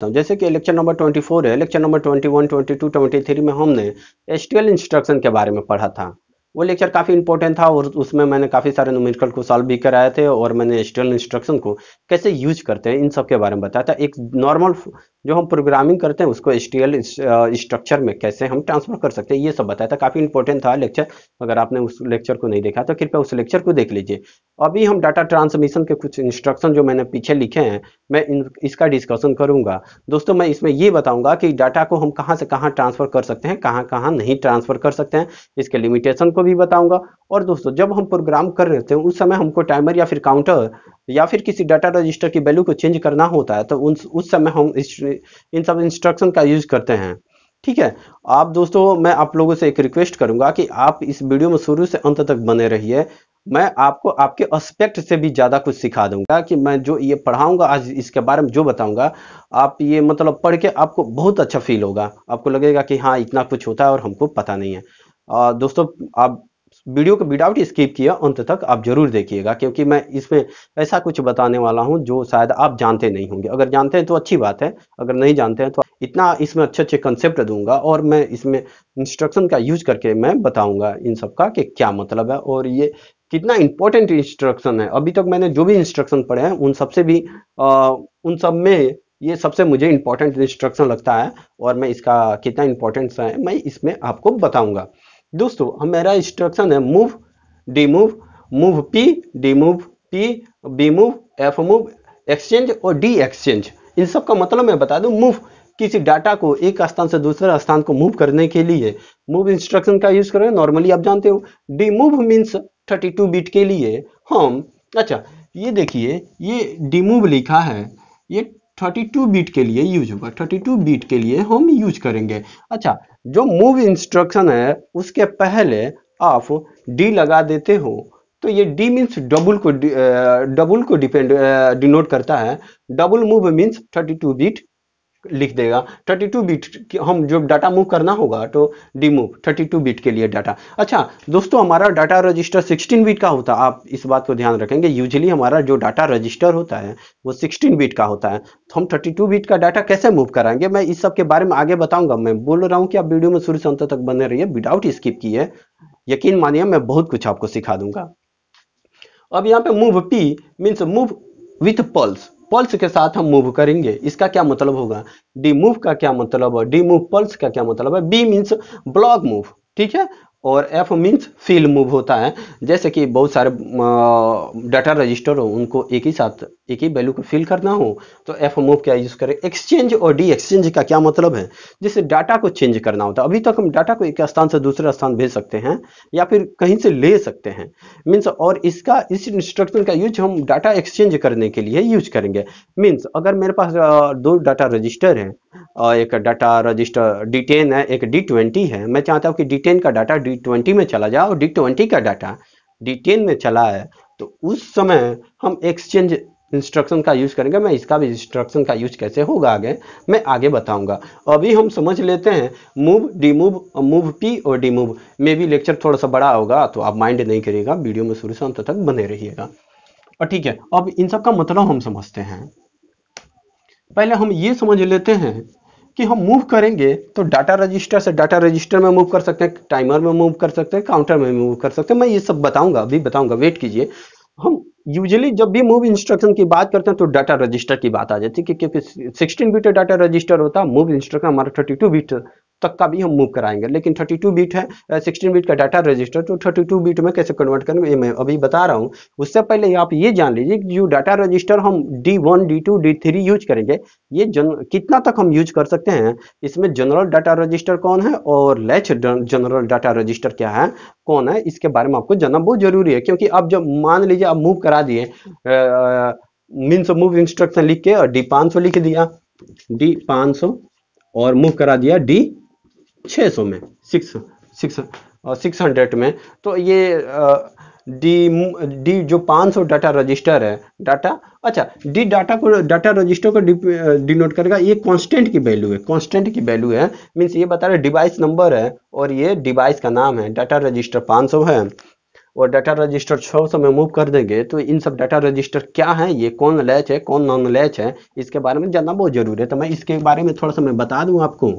तो जैसे कि लेक्चर नंबर 24 है लेक्चर नंबर 21, 22, 23 में हमने एस इंस्ट्रक्शन के बारे में पढ़ा था वो लेक्चर काफ़ी इंपॉर्टेंट था और उसमें मैंने काफ़ी सारे नोमेरिकल को सॉल्व भी कराए थे और मैंने स्टेल इंस्ट्रक्शन को कैसे यूज करते हैं इन सब के बारे में बताया था एक नॉर्मल जो हम प्रोग्रामिंग करते हैं उसको स्टेल स्ट्रक्चर में कैसे हम ट्रांसफर कर सकते हैं ये सब बताया था काफ़ी इंपॉर्टेंट था लेक्चर अगर आपने उस लेक्चर को नहीं देखा तो कृपया उस लेक्चर को देख लीजिए अभी हम डाटा ट्रांसमिशन के कुछ इंस्ट्रक्शन जो मैंने पीछे लिखे हैं मैं इसका डिस्कशन करूंगा दोस्तों मैं इसमें ये बताऊंगा कि डाटा को हम कहाँ से कहाँ ट्रांसफर कर सकते हैं कहाँ कहाँ नहीं ट्रांसफर कर सकते हैं इसके लिमिटेशन को भी बताऊंगा और दोस्तों जब हम प्रोग्राम कर रहे थे उस समय हमको टाइमर या फिर काउंटर या फिर किसी डाटा रजिस्टर की वैल्यू को चेंज करना होता है तो उन उस समय हम इन सब इंस्ट्रक्शन का यूज करते हैं ठीक है आप दोस्तों मैं आप लोगों से एक रिक्वेस्ट करूंगा कि आप इस वीडियो में शुरू से अंत तक बने रहिए मैं आपको आपके एस्पेक्ट से भी ज़्यादा कुछ सिखा दूंगा कि मैं जो ये पढ़ाऊंगा आज इसके बारे में जो बताऊंगा आप ये मतलब पढ़ के आपको बहुत अच्छा फील होगा आपको लगेगा कि हाँ इतना कुछ होता है और हमको पता नहीं है दोस्तों आप वीडियो को विदाउट स्किप किया अंत तक आप जरूर देखिएगा क्योंकि मैं इसमें ऐसा कुछ बताने वाला हूं जो शायद आप जानते नहीं होंगे अगर जानते हैं तो अच्छी बात है अगर नहीं जानते हैं तो इतना इसमें अच्छे अच्छे कंसेप्ट दूंगा और मैं इसमें इंस्ट्रक्शन का यूज करके मैं बताऊंगा इन सब का कि क्या मतलब है और ये कितना इंपॉर्टेंट इंस्ट्रक्शन है अभी तक मैंने जो भी इंस्ट्रक्शन पढ़े हैं उन सबसे भी आ, उन सब में ये सबसे मुझे इंपॉर्टेंट इंस्ट्रक्शन लगता है और मैं इसका कितना इंपॉर्टेंस है मैं इसमें आपको बताऊंगा दोस्तों हमारा इंस्ट्रक्शन है move D move move P D move P B move F move exchange और डी एक्सचेंज इन सब का मतलब मैं बता दूं मूव किसी डाटा को एक स्थान से दूसरे स्थान को मूव करने के लिए मूव इंस्ट्रक्शन का यूज करें नॉर्मली आप जानते हो डी मूव मीन्स 32 बीट के लिए हम अच्छा ये देखिए ये डी मूव लिखा है ये 32 बीट के लिए यूज होगा 32 बीट के लिए हम यूज करेंगे अच्छा जो मूव इंस्ट्रक्शन है उसके पहले आप डी लगा देते हो तो ये डी मीन्स डबल को डबल को डिपेंड डिनोट करता है डबल मूव मीन्स 32 बीट लिख देगा 32 बिट हम जो डाटा मूव करना होगा तो डी मूव थर्टी बिट के लिए डाटा अच्छा दोस्तों हमारा डाटा रजिस्टर 16 बिट का होता है आप इस बात को ध्यान रखेंगे यूजली हमारा जो डाटा रजिस्टर होता है वो 16 बिट का होता है तो हम 32 बिट का डाटा कैसे मूव कराएंगे मैं इस सब के बारे में आगे बताऊंगा मैं बोल रहा हूँ कि आप वीडियो में शुरू से अंत तक बने रहिए विदाउट स्किप किए यकीन मानिए मैं बहुत कुछ आपको सिखा दूंगा अब यहाँ पे move P means move with pulse pulse के साथ हम मूव करेंगे इसका क्या मतलब होगा डी मूव मतलब? का क्या मतलब है डी मूव पल्स का क्या मतलब है बी मीन्स ब्लॉक मूव ठीक है और एफ मीन्स फील मूव होता है जैसे कि बहुत सारे डाटा रजिस्टर हो उनको एक ही साथ एक ही वैल्यू को फिल करना हो तो एफ मूव क्या यूज़ करें एक्सचेंज और डी एक्सचेंज का क्या मतलब है जिससे डाटा को चेंज करना होता है अभी तक हम डाटा को एक स्थान से दूसरे स्थान भेज सकते हैं या फिर कहीं से ले सकते हैं मीन्स और इसका इस इंस्ट्रक्शन का यूज हम डाटा एक्सचेंज करने के लिए यूज करेंगे मीन्स अगर मेरे पास दो डाटा रजिस्टर है एक डाटा रजिस्टर डी टेन है एक डी ट्वेंटी है मैं चाहता हूँ कि डी टेन का डाटा डी ट्वेंटी में चला जाए और डी ट्वेंटी का डाटा डी टेन में चला है तो उस समय हम एक्सचेंज इंस्ट्रक्शन का यूज करेंगे मैं इसका भी इंस्ट्रक्शन का यूज कैसे होगा आगे मैं आगे बताऊंगा अभी हम समझ लेते हैं move D move move P और डी मूव मे भी लेक्चर थोड़ा सा बड़ा होगा तो आप माइंड नहीं करिएगा वीडियो में शुरू से अंत तक बने रहिएगा और ठीक है अब इन सब का मतलब हम समझते हैं पहले हम ये समझ लेते हैं कि हम मूव करेंगे तो डाटा रजिस्टर से डाटा रजिस्टर में मूव कर सकते हैं टाइमर में मूव कर सकते हैं काउंटर में मूव कर सकते हैं मैं ये सब बताऊंगा अभी बताऊंगा वेट कीजिए हम यूजली जब भी मूव इंस्ट्रक्शन की बात करते हैं तो डाटा रजिस्टर की बात आ जाती है क्योंकि सिक्सटीन बिट डाटा रजिस्टर होता है मूव इंस्ट्रक्शन हमारा थर्टी टू बिट तक का भी हम मूव कराएंगे लेकिन 32 बीट है 16 बीट का डाटा रजिस्टर तो 32 बिट में कैसे कन्वर्ट करेंगे ये मैं अभी बता रहा हूँ उससे पहले आप ये जान लीजिए कि जो डाटा रजिस्टर हम D one D two D three use करेंगे ये जन कितना तक हम यूज कर सकते हैं इसमें जनरल डाटा रजिस्टर कौन है और लेच जनरल डाटा रजिस्टर क्या है कौन है इसके बारे में आपको जानना बहुत जरूरी है क्योंकि आप जब मान लीजिए आप मूव करा दिए मीन्स मूव इंस्ट्रक्शन लिख के और डी पाँच लिख दिया डी पाँच और मूव करा दिया डी छः सौ में सिक्स सिक्स सिक्स हंड्रेड में तो ये डी uh, डी जो 500 डाटा रजिस्टर है डाटा अच्छा डी डाटा को डाटा रजिस्टर को डिनोट uh, करेगा ये कांस्टेंट की वैल्यू है कांस्टेंट की वैल्यू है मीन्स ये बता रहे डिवाइस नंबर है और ये डिवाइस का नाम है डाटा रजिस्टर 500 है और डाटा रजिस्टर छः सौ में मूव कर देंगे तो इन सब डाटा रजिस्टर क्या है ये कौन लैच है कौन नॉन लैच है इसके बारे में जानना बहुत जरूरी है तो मैं इसके बारे में थोड़ा सा मैं बता दूँ आपको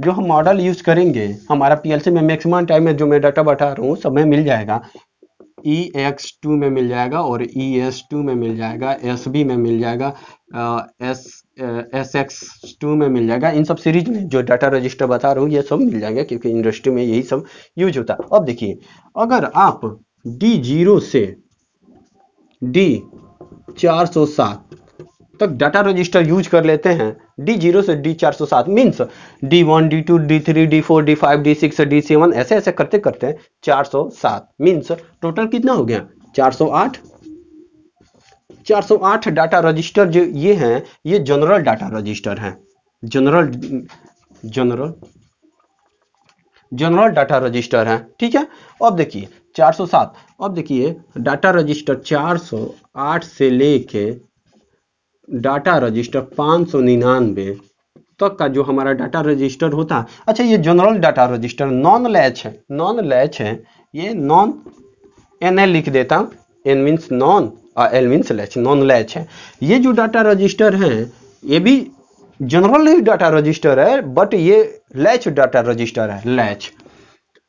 जो हम मॉडल यूज करेंगे हमारा पीएलसी में मैक्सिमम टाइम में जो मैं डाटा बता रहा हूँ सब में मिल जाएगा ई एक्स टू में मिल जाएगा और ई एस टू में मिल जाएगा एस बी में मिल जाएगा एस एस एक्स टू में मिल जाएगा इन सब सीरीज में जो डाटा रजिस्टर बता रहा हूँ ये सब मिल जाएगा क्योंकि इंडस्ट्री में यही सब यूज होता है अब देखिए अगर आप डी जीरो से डी चार सौ सात तक डाटा रजिस्टर यूज कर लेते हैं डी जीरो से डी चार सौ सात means D one D two D three D four D five D six D seven ऐसे ऐसे करते करते चार सौ सात मीन्स टोटल कितना हो गया चार सौ आठ 408 डाटा रजिस्टर जो ये हैं ये जनरल डाटा रजिस्टर हैं general general general data register हैं ठीक है अब देखिए 407 अब देखिए डाटा रजिस्टर 408 से लेके डाटा रजिस्टर पाँच सौ निन्यानवे तक का जो हमारा डाटा रजिस्टर होता है अच्छा ये general data register non latch है नॉन लैच है ये नॉन एन एल लिख देता हूँ एन मीन्स नॉन और L means latch non latch है ये जो डाटा रजिस्टर है ये भी जनरल डाटा रजिस्टर है बट ये लैच डाटा रजिस्टर है लैच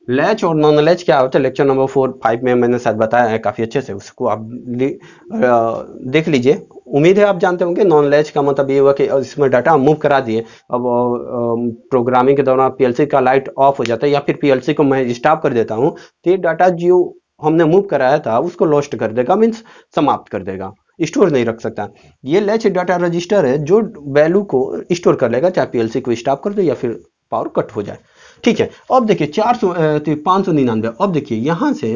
लैच और नॉन लैच क्या होता है लेक्चर नंबर फोर फाइव में मैंने शायद बताया है काफ़ी अच्छे से उसको आप देख लीजिए उम्मीद है आप जानते होंगे नॉन लेज का मतलब ये हुआ कि इसमें डाटा मूव करा दिए अब प्रोग्रामिंग के दौरान पीएलसी का लाइट ऑफ हो जाता है या फिर पीएलसी को मैं स्टॉप कर देता हूँ तो ये डाटा जो हमने मूव कराया था उसको लॉस्ट कर देगा मीन्स समाप्त कर देगा स्टोर नहीं रख सकता ये लेच डाटा रजिस्टर है जो वैल्यू को स्टोर कर लेगा चाहे पीएलसी को स्टॉप कर दे या फिर पावर कट हो जाए ठीक है अब देखिए चार सौ तो पांच सौ निन्यानवे अब देखिए यहाँ से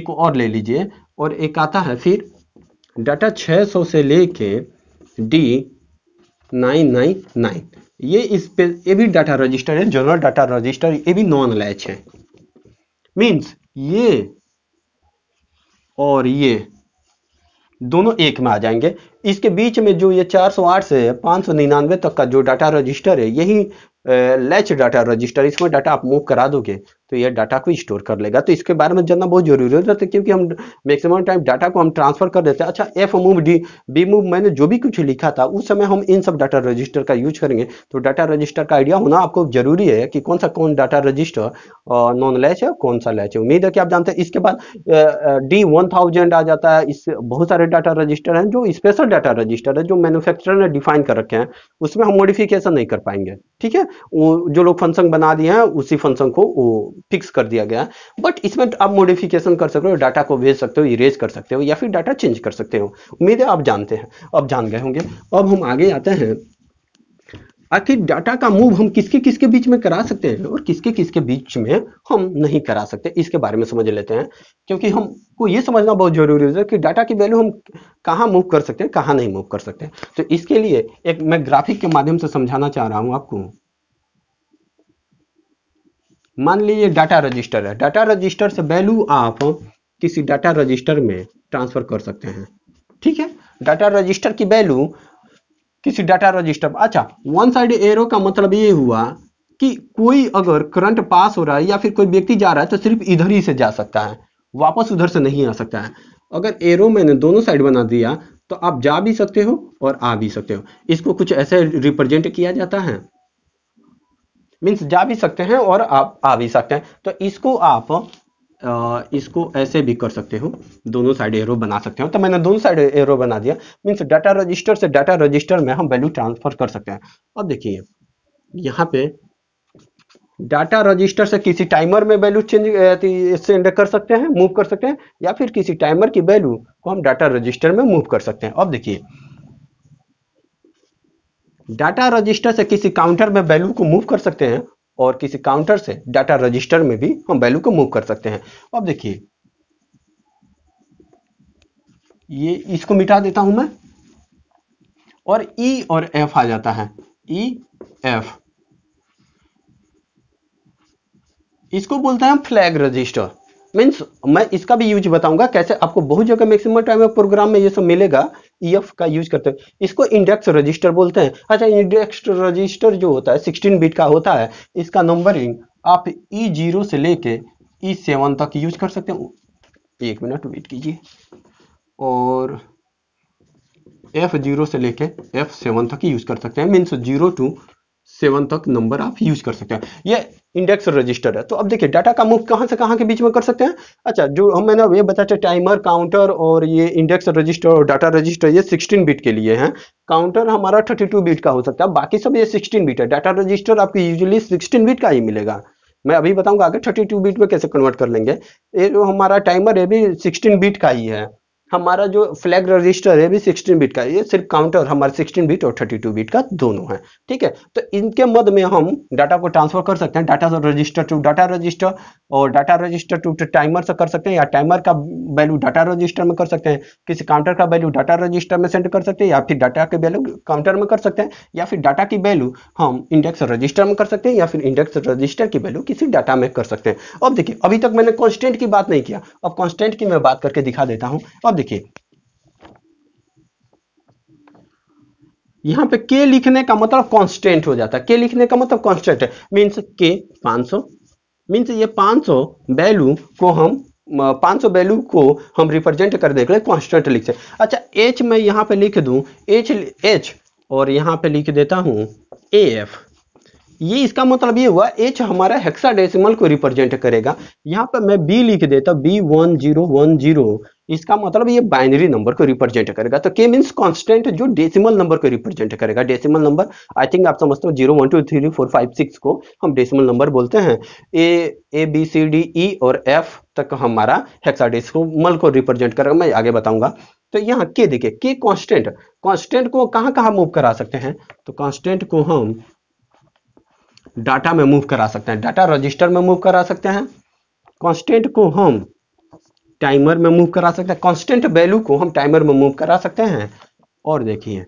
एक और ले लीजिए और एक आता है फिर डाटा 600 से लेके डी 999 ये इस पे ये भी डाटा रजिस्टर है जनरल डाटा रजिस्टर ये भी नॉन लैच है मीन्स ये और ये दोनों एक में आ जाएंगे इसके बीच में जो ये 408 से 599 तक का जो डाटा रजिस्टर है यही लैच डाटा रजिस्टर इसमें डाटा आप मूव करा दोगे तो यह डाटा को स्टोर कर लेगा तो इसके बारे में जानना बहुत जरूरी होता है क्योंकि हम मैक्सिमम टाइम डाटा को हम ट्रांसफर कर देते हैं अच्छा F move D B move मैंने जो भी कुछ लिखा था उस समय हम इन सब डाटा रजिस्टर का यूज करेंगे तो डाटा रजिस्टर का आइडिया होना आपको जरूरी है कि कौन सा कौन डाटा रजिस्टर नॉन लैच है कौन सा लैच है उम्मीद है कि आप जानते हैं इसके बाद डी वन थाउजेंड आ जाता है इस बहुत सारे डाटा रजिस्टर हैं जो स्पेशल डाटा रजिस्टर है जो मैनुफैक्चर ने डिफाइन कर रखे हैं उसमें हम मॉडिफिकेशन नहीं कर पाएंगे ठीक है जो लोग फंक्शन बना दिए हैं उसी फंक्शन को फिक्स कर दिया गया बट इसमें आप मॉडिफिकेशन कर सकते हो डाटा को भेज सकते हो इरेज कर सकते हो या फिर डाटा चेंज कर सकते हो उम्मीद है आप जानते हैं अब जान गए होंगे अब हम आगे आते हैं आखिर डाटा का मूव हम किसके किसके बीच में करा सकते हैं और किसके किसके बीच में हम नहीं करा सकते इसके बारे में समझ लेते हैं क्योंकि हमको ये समझना बहुत जरूरी है कि डाटा की वैल्यू हम कहाँ मूव कर सकते हैं कहाँ नहीं मूव कर सकते तो इसके लिए एक मैं ग्राफिक के माध्यम से समझाना चाह रहा हूँ आपको मान लीजिए डाटा रजिस्टर है डाटा रजिस्टर से वैल्यू आप किसी डाटा रजिस्टर में ट्रांसफर कर सकते हैं ठीक है डाटा रजिस्टर की वैल्यू किसी डाटा रजिस्टर अच्छा वन साइड एरो का मतलब ये हुआ कि कोई अगर करंट पास हो रहा है या फिर कोई व्यक्ति जा रहा है तो सिर्फ इधर ही से जा सकता है वापस उधर से नहीं आ सकता है अगर एरो मैंने दोनों साइड बना दिया तो आप जा भी सकते हो और आ भी सकते हो इसको कुछ ऐसे रिप्रेजेंट किया जाता है मीन्स जा भी सकते हैं और आप आ भी सकते हैं तो इसको आप इसको ऐसे भी कर सकते हो दोनों साइड एरो बना सकते हो तो मैंने दोनों साइड एरो बना दिया मीन्स डाटा रजिस्टर से डाटा रजिस्टर में हम वैल्यू ट्रांसफर कर सकते हैं अब देखिए यहाँ पे डाटा रजिस्टर से किसी टाइमर में वैल्यू चेंज सेंड कर सकते हैं मूव कर सकते हैं या फिर किसी टाइमर की वैल्यू को हम डाटा रजिस्टर में मूव कर सकते हैं अब देखिए डाटा रजिस्टर से किसी काउंटर में वैल्यू को मूव कर सकते हैं और किसी काउंटर से डाटा रजिस्टर में भी हम वैल्यू को मूव कर सकते हैं अब देखिए ये इसको मिटा देता हूं मैं और ई e और एफ आ जाता है ई e, एफ इसको बोलते हैं फ्लैग रजिस्टर मीन्स मैं इसका भी यूज बताऊंगा कैसे आपको बहुत जगह मैक्सिमम टाइम में प्रोग्राम में ये सब मिलेगा ईएफ e का यूज करते हैं इसको इंडेक्स रजिस्टर बोलते हैं अच्छा इंडेक्स रजिस्टर जो होता है सिक्सटीन बिट का होता है इसका नंबरिंग आप ई e जीरो से लेके ई e सेवन तक यूज कर सकते हैं एक मिनट वेट कीजिए और एफ जीरो से लेके एफ सेवन तक यूज कर सकते हैं मीन्स जीरो टू सेवन तक नंबर आप यूज कर सकते हैं ये इंडेक्स रजिस्टर है तो अब देखिए डाटा का मूव कहां से कहां के बीच में कर सकते हैं अच्छा जो हम मैंने ये बताया टाइमर काउंटर और ये इंडेक्स रजिस्टर और डाटा रजिस्टर ये 16 बिट के लिए हैं काउंटर हमारा 32 बिट का हो सकता है बाकी सब ये 16 बिट है डाटा रजिस्टर आपको यूजली सिक्सटीन बिट का ही मिलेगा मैं अभी बताऊंगा आगे थर्टी बिट में कैसे कन्वर्ट कर लेंगे ये जो हमारा टाइमर ये भी सिक्सटीन बिट का ही है हमारा जो फ्लैग रजिस्टर है भी 16 बिट का ये सिर्फ काउंटर हमारे 16 बिट और 32 बिट का दोनों है ठीक है तो इनके मद में हम डाटा को ट्रांसफर कर सकते हैं data register to data register और डाटा रजिस्टर टू टाइमर से कर सकते हैं या टाइमर का वैल्यू डाटा रजिस्टर में कर सकते हैं किसी काउंटर का वैल्यू डाटा रजिस्टर में सेंड कर सकते हैं या फिर डाटा के वैल्यू काउंटर में कर सकते हैं या फिर डाटा की वैल्यू हम इंडेक्स रजिस्टर में कर सकते हैं या फिर इंडेक्स रजिस्टर की वैल्यू किसी डाटा में कर सकते हैं अब देखिए अभी तक मैंने कॉन्स्टेंट की बात नहीं किया अब कॉन्स्टेंट की मैं बात करके दिखा देता हूँ अब देखिए यहां पे के लिखने का मतलब कांस्टेंट हो जाता है के लिखने का मतलब कांस्टेंट है मीन्स के 500 मीन्स ये 500 वैल्यू को हम 500 वैल्यू को हम रिप्रेजेंट करने के लिए कांस्टेंट लिख अच्छा एच मैं यहां पे लिख दू एच एच और यहां पे लिख देता हूं ए एफ ये इसका मतलब ये हुआ एच हमारा हेक्साडेसिमल को रिप्रेजेंट करेगा यहाँ पर मैं बी लिख देता B one zero one zero इसका मतलब ये बाइनरी नंबर को रिप्रेजेंट करेगा तो के मीन्स कांस्टेंट जो डेसिमल नंबर को रिप्रेजेंट करेगा डेसिमल नंबर आई थिंक आप समझते हो zero one two three four five six को हम डेसिमल नंबर बोलते हैं ए A B C D E और एफ तक हमारा हेक्साडेसिमल को रिप्रेजेंट करेगा मैं आगे बताऊंगा तो यहाँ के देखिए के कांस्टेंट कांस्टेंट को कहाँ कहाँ मूव करा सकते हैं तो कांस्टेंट को हम डाटा में मूव करा सकते हैं डाटा रजिस्टर में मूव करा सकते हैं कांस्टेंट को हम टाइमर में मूव करा सकते हैं कांस्टेंट वैल्यू को हम टाइमर में मूव करा सकते हैं और देखिए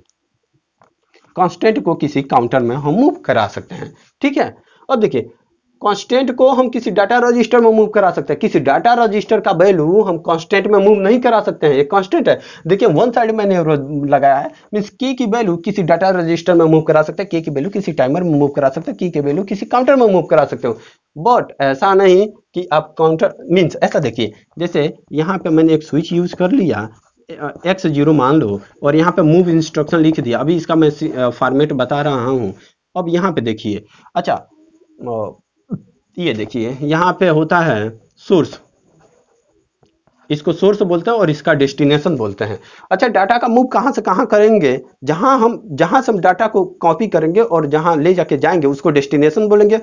कांस्टेंट को किसी काउंटर में हम मूव करा सकते हैं ठीक है अब देखिए कांस्टेंट को हम किसी डाटा रजिस्टर में मूव करा सकते हैं किसी डाटा रजिस्टर का वैल्यू हम कांस्टेंट में मूव नहीं करा सकते हैं ये कांस्टेंट है देखिए वन साइड मैंने लगाया है मीन्स की की वैल्यू किसी डाटा रजिस्टर में मूव करा सकते हैं की की वैल्यू किसी टाइमर में मूव करा सकते हैं की की वैल्यू किसी काउंटर में मूव करा सकते हो बट ऐसा नहीं कि आप काउंटर मीन्स ऐसा देखिए जैसे यहाँ पे मैंने एक स्विच यूज कर लिया एक्स जीरो मान लो और यहाँ पे मूव इंस्ट्रक्शन लिख दिया अभी इसका मैं फॉर्मेट बता रहा हूँ अब यहाँ पे देखिए अच्छा ये देखिए यहाँ पे होता है सोर्स इसको सोर्स बोलते हैं और इसका डेस्टिनेशन बोलते हैं अच्छा डाटा का मूव कहां से कहां करेंगे जहां हम जहां से हम डाटा को कॉपी करेंगे और जहां ले जाके जाएंगे उसको डेस्टिनेशन बोलेंगे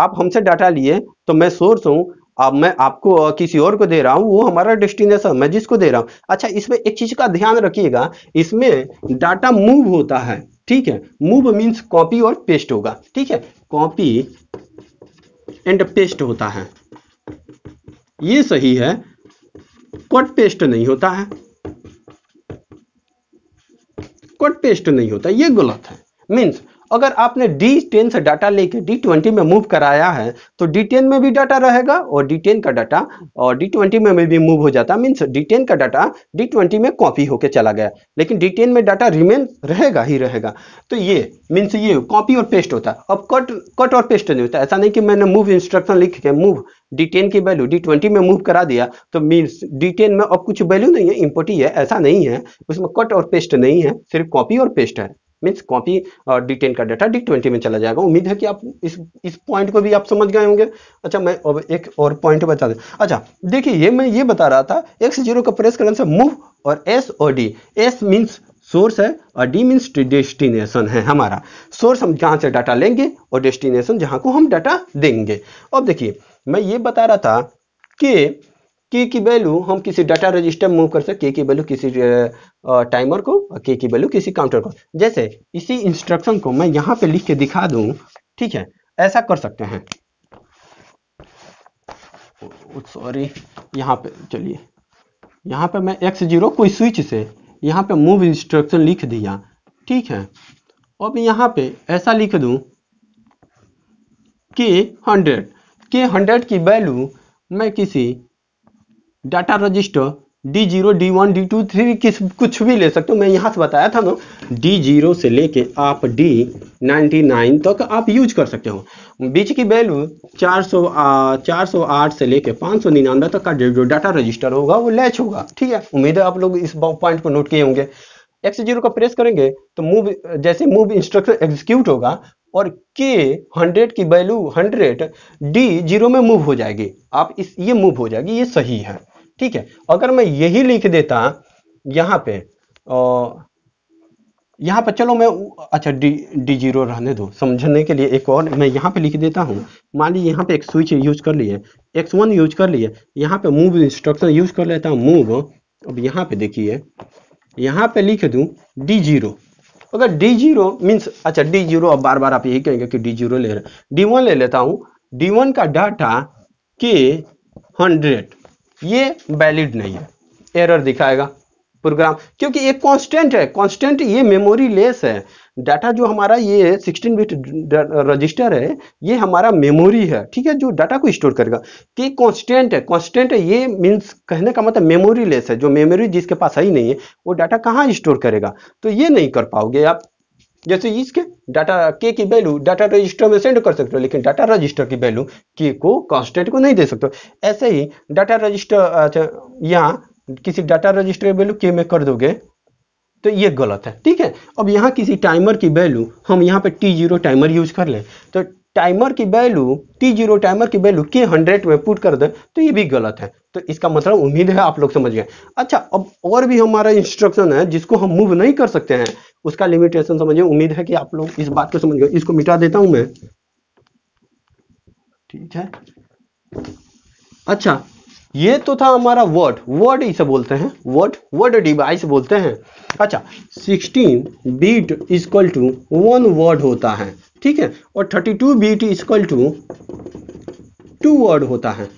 आप हमसे डाटा लिए तो मैं सोर्स हूं अब मैं आपको किसी और को दे रहा हूं वो हमारा डेस्टिनेशन मैं जिसको दे रहा हूं अच्छा इसमें एक चीज़ का ध्यान रखिएगा इसमें डाटा मूव होता है ठीक है मूव मीन्स कॉपी और पेस्ट होगा ठीक है कॉपी एंड पेस्ट होता है ये सही है कट पेस्ट नहीं होता है कट पेस्ट नहीं होता ये गलत है मीन्स अगर आपने D10 से डाटा लेके D20 में मूव कराया है तो D10 में भी डाटा रहेगा और D10 का डाटा और D20 में भी मूव हो जाता मीन्स D10 का डाटा D20 में कॉपी होके चला गया लेकिन D10 में डाटा रिमेन रहेगा ही रहेगा तो ये मीन्स ये कॉपी और पेस्ट होता है अब कट कट और पेस्ट नहीं होता ऐसा नहीं कि मैंने मूव इंस्ट्रक्शन लिख के मूव D10 की वैल्यू D20 में मूव करा दिया तो मीन्स D10 में अब कुछ वैल्यू नहीं है इम्पोर्टी है ऐसा नहीं है उसमें कट और पेस्ट नहीं है सिर्फ कॉपी और पेस्ट है मीन्स कॉपी डी टेन का डाटा डी ट्वेंटी में चला जाएगा उम्मीद है कि आप इस इस पॉइंट को भी आप समझ गए होंगे अच्छा मैं अब एक और पॉइंट बता दें अच्छा देखिए ये मैं ये बता रहा था एक्स जीरो का प्रेस करने से मूव और एस और डी एस मीन्स सोर्स है और डी मीन्स डेस्टिनेशन है हमारा सोर्स हम जहाँ से डाटा लेंगे और डेस्टिनेशन जहाँ को हम डाटा देंगे अब देखिए मैं ये बता रहा था कि के की वैल्यू हम किसी डाटा रजिस्टर मूव कर सकते की वैल्यू किसी टाइमर को और के की वैल्यू किसी काउंटर को जैसे इसी इंस्ट्रक्शन को मैं यहाँ पे लिख के दिखा दूँ ठीक है ऐसा कर सकते हैं सॉरी यहाँ पे चलिए यहाँ पे मैं एक्स जीरो कोई स्विच से यहाँ पे मूव इंस्ट्रक्शन लिख दिया ठीक है अब यहाँ पे ऐसा लिख दू के हंड्रेड के हंड्रेड की वैल्यू मैं किसी data register D zero D one D two three किस कुछ भी ले सकते हो मैं यहाँ से बताया था ना डी जीरो से लेके आप डी नाइन्टी नाइन तक आप यूज कर सकते हो बीच की वैल्यू चार सौ चार सौ आठ से लेके पाँच सौ निन्यानवे तक का जो डाटा रजिस्टर होगा वो लैच होगा ठीक है उम्मीद है आप लोग इस पॉइंट को नोट किए होंगे एक्स जीरो का प्रेस करेंगे तो मूव जैसे मूव इंस्ट्रक्शन एग्जीक्यूट होगा और के हंड्रेड की वैल्यू हंड्रेड डी जीरो में मूव हो जाएगी आप इस ये मूव हो जाएगी ये सही है ठीक है अगर मैं यही लिख देता यहाँ पे यहाँ पर चलो मैं अच्छा डी डी जीरो रहने दो समझने के लिए एक और मैं यहाँ पे लिख देता हूँ मान लीजिए यहाँ पे एक स्विच यूज कर लिए एक्स वन यूज कर लिए यहाँ पे मूव इंस्ट्रक्शन यूज कर लेता हूँ मूव अब यहाँ पे देखिए यहाँ पे लिख दूँ डी जीरो अगर डी जीरो मीन्स अच्छा डी जीरो अब बार बार आप यही कहेंगे कि डी जीरो ले रहे डी वन ले लेता हूँ डी वन का डाटा के हंड्रेड ये वैलिड नहीं है एरर दिखाएगा प्रोग्राम क्योंकि एक कांस्टेंट है कांस्टेंट ये मेमोरी लेस है डाटा जो हमारा ये 16 बिट रजिस्टर है ये हमारा मेमोरी है ठीक है जो डाटा को स्टोर करेगा कि तो कांस्टेंट है कांस्टेंट है ये मींस कहने का मतलब मेमोरी लेस है जो मेमोरी जिसके पास है ही नहीं है वो डाटा कहाँ स्टोर करेगा तो ये नहीं कर पाओगे आप जैसे इसके डाटा के की वैल्यू डाटा रजिस्टर में सेंड कर सकते हो लेकिन डाटा रजिस्टर की वैल्यू के को कॉन्स्टेंट को नहीं दे सकते ऐसे ही डाटा रजिस्टर अच्छा यहाँ किसी डाटा रजिस्टर की वैल्यू के में कर दोगे तो ये गलत है ठीक है अब यहाँ किसी टाइमर की वैल्यू हम यहाँ पे टी जीरो टाइमर यूज कर ले तो टाइमर की वैल्यू टी जीरो टाइमर की वैल्यू के हंड्रेड में पुट कर दे तो ये भी गलत है तो इसका मतलब उम्मीद है आप लोग समझ गए अच्छा अब और भी हमारा इंस्ट्रक्शन है जिसको हम मूव नहीं कर सकते हैं उसका लिमिटेशन समझे उम्मीद है कि आप लोग इस बात को समझ गए इसको मिटा देता हूं मैं ठीक है अच्छा ये तो था हमारा वर्ड वर्ड इसे बोलते हैं वर्ड वर्ड डिवाइस बोलते हैं अच्छा 16 bit is equal to one word होता है ठीक है और 32 bit is equal to two word होता है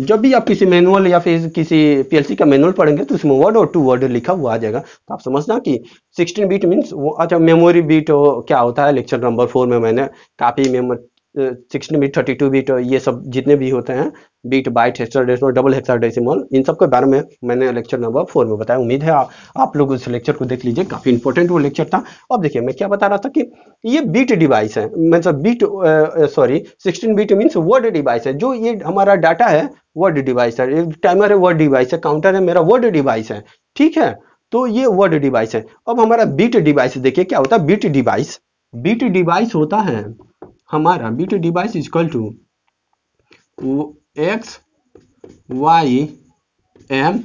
जब भी आप किसी मैनुअल या फिर किसी पीएलसी का मैनुअल पढ़ेंगे तो उसमें वर्ड और टू वर्ड लिखा हुआ आ जाएगा तो आप समझना कि 16 बीट मीन्स वो अच्छा मेमोरी बीट क्या होता है लेक्चर नंबर फोर में मैंने काफ़ी memory sixteen bit thirty two bit ये सब जितने भी होते हैं bit byte hexadecimal double hexadecimal इन सब के बारे में मैंने लेक्चर नंबर फोर में बताया उम्मीद है आ, आप लोग उस लेक्चर को देख लीजिए काफ़ी इंपॉर्टेंट वो लेक्चर था अब देखिए मैं क्या बता रहा था कि ये बीट डिवाइस है मतलब bit sorry sixteen bit means word device है जो ये हमारा डाटा है वर्ड डिवाइस है टाइमर है वर्ड डिवाइस है काउंटर है मेरा वर्ड डिवाइस है ठीक है तो ये वर्ड डिवाइस है अब हमारा बीट डिवाइस देखिए क्या होता है बीट डिवाइस बीट डिवाइस होता है हमारा B two device is two X Y M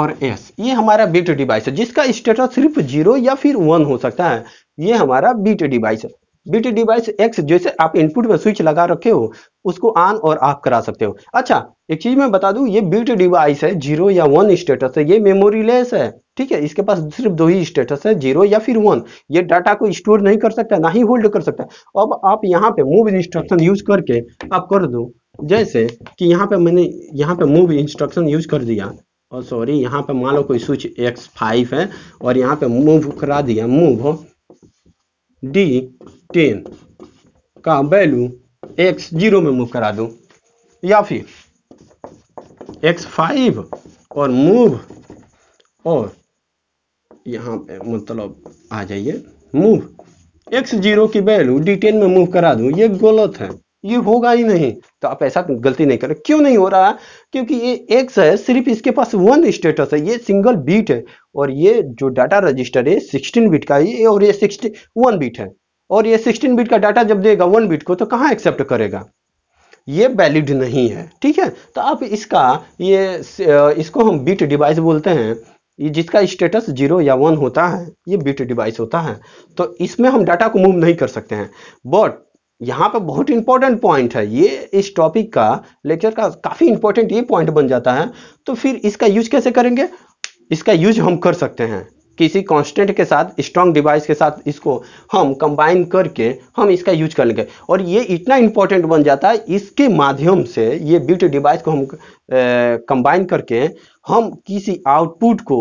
और एस ये हमारा बीट डिवाइस है जिसका स्टेटस सिर्फ जीरो या फिर वन हो सकता है ये हमारा टू डिवाइस है बीटी डिवाइस एक्स जैसे आप इनपुट में स्विच लगा रखे हो उसको ऑन और ऑफ करा सकते हो अच्छा एक चीज मैं बता दू ये बीटी डिवाइस है जीरो या वन स्टेटस है ये मेमोरी लेस है ठीक है इसके पास सिर्फ दो ही स्टेटस है जीरो या फिर वन ये डाटा को स्टोर नहीं कर सकता ना ही होल्ड कर सकता अब आप यहाँ पे मूव इंस्ट्रक्शन यूज करके आप कर दो जैसे कि यहाँ पे मैंने यहाँ पे मूव इंस्ट्रक्शन यूज कर दिया और सॉरी यहाँ पे मान लो कोई स्विच एक्स फाइव है और यहाँ पे मूव करा दिया मूव डी टेन का वैल्यू एक्स जीरो में मूव करा दूं या फिर एक्स फाइव और मूव और यहां पे मतलब आ जाइए मूव एक्स जीरो की वैल्यू डी टेन में मूव करा दूं ये गलत है ये होगा ही नहीं तो आप ऐसा गलती नहीं करें क्यों नहीं हो रहा है क्योंकि ये एक्स है सिर्फ इसके पास वन स्टेटस है ये सिंगल बीट है और ये जो डाटा रजिस्टर है सिक्सटीन बीट का ही और ये सिक्सटी वन बीट है और ये 16 बिट का डाटा जब देगा वन बिट को तो कहाँ एक्सेप्ट करेगा ये वैलिड नहीं है ठीक है तो अब इसका ये इसको हम बिट डिवाइस बोलते हैं ये जिसका स्टेटस जीरो या वन होता है ये बिट डिवाइस होता है तो इसमें हम डाटा को मूव नहीं कर सकते हैं बट यहाँ पर बहुत इंपॉर्टेंट पॉइंट है ये इस टॉपिक का लेक्चर का काफ़ी इंपॉर्टेंट ये पॉइंट बन जाता है तो फिर इसका यूज कैसे करेंगे इसका यूज हम कर सकते हैं किसी कांस्टेंट के साथ स्ट्रॉन्ग डिवाइस के साथ इसको हम कंबाइन करके हम इसका यूज कर लेंगे और ये इतना इंपॉर्टेंट बन जाता है इसके माध्यम से ये बिट डिवाइस को हम कंबाइन करके हम किसी आउटपुट को